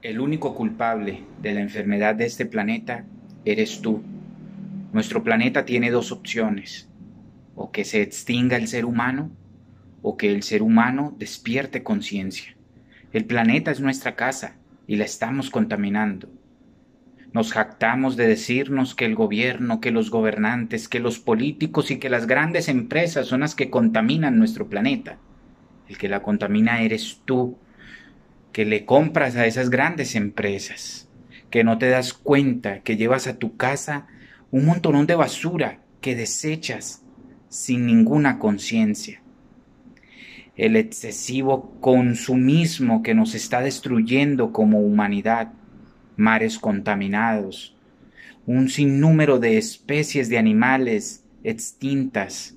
El único culpable de la enfermedad de este planeta eres tú. Nuestro planeta tiene dos opciones, o que se extinga el ser humano o que el ser humano despierte conciencia. El planeta es nuestra casa y la estamos contaminando. Nos jactamos de decirnos que el gobierno, que los gobernantes, que los políticos y que las grandes empresas son las que contaminan nuestro planeta. El que la contamina eres tú que le compras a esas grandes empresas, que no te das cuenta que llevas a tu casa un montón de basura que desechas sin ninguna conciencia. El excesivo consumismo que nos está destruyendo como humanidad, mares contaminados, un sinnúmero de especies de animales extintas,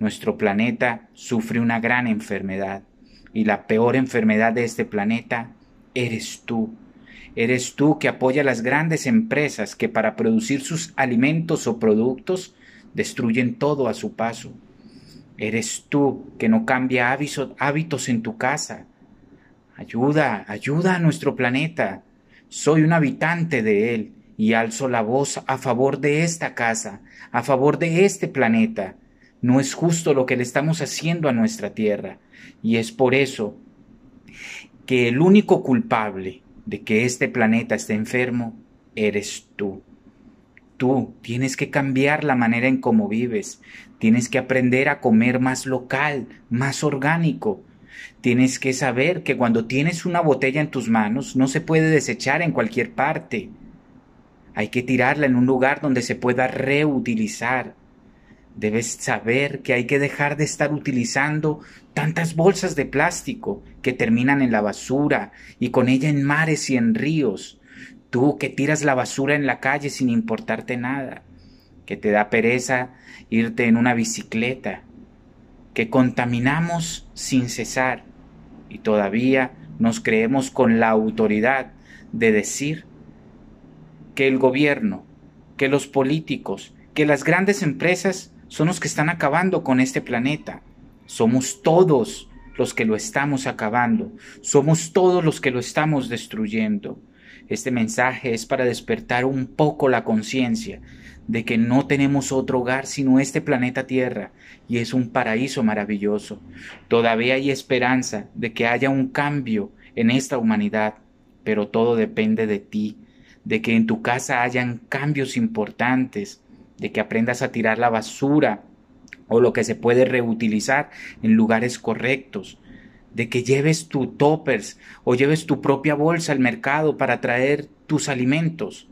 nuestro planeta sufre una gran enfermedad y la peor enfermedad de este planeta eres tú. Eres tú que apoya las grandes empresas que para producir sus alimentos o productos destruyen todo a su paso. Eres tú que no cambia hábitos en tu casa. Ayuda, ayuda a nuestro planeta. Soy un habitante de él y alzo la voz a favor de esta casa, a favor de este planeta. No es justo lo que le estamos haciendo a nuestra tierra. Y es por eso que el único culpable de que este planeta esté enfermo eres tú. Tú tienes que cambiar la manera en cómo vives. Tienes que aprender a comer más local, más orgánico. Tienes que saber que cuando tienes una botella en tus manos no se puede desechar en cualquier parte. Hay que tirarla en un lugar donde se pueda reutilizar. Debes saber que hay que dejar de estar utilizando tantas bolsas de plástico que terminan en la basura y con ella en mares y en ríos. Tú que tiras la basura en la calle sin importarte nada, que te da pereza irte en una bicicleta, que contaminamos sin cesar y todavía nos creemos con la autoridad de decir que el gobierno, que los políticos, que las grandes empresas son los que están acabando con este planeta. Somos todos los que lo estamos acabando. Somos todos los que lo estamos destruyendo. Este mensaje es para despertar un poco la conciencia de que no tenemos otro hogar sino este planeta Tierra y es un paraíso maravilloso. Todavía hay esperanza de que haya un cambio en esta humanidad, pero todo depende de ti, de que en tu casa hayan cambios importantes, de que aprendas a tirar la basura o lo que se puede reutilizar en lugares correctos, de que lleves tu toppers o lleves tu propia bolsa al mercado para traer tus alimentos,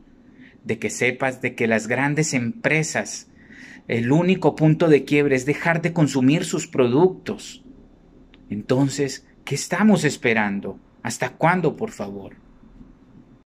de que sepas de que las grandes empresas el único punto de quiebre es dejar de consumir sus productos. Entonces, ¿qué estamos esperando? ¿Hasta cuándo, por favor?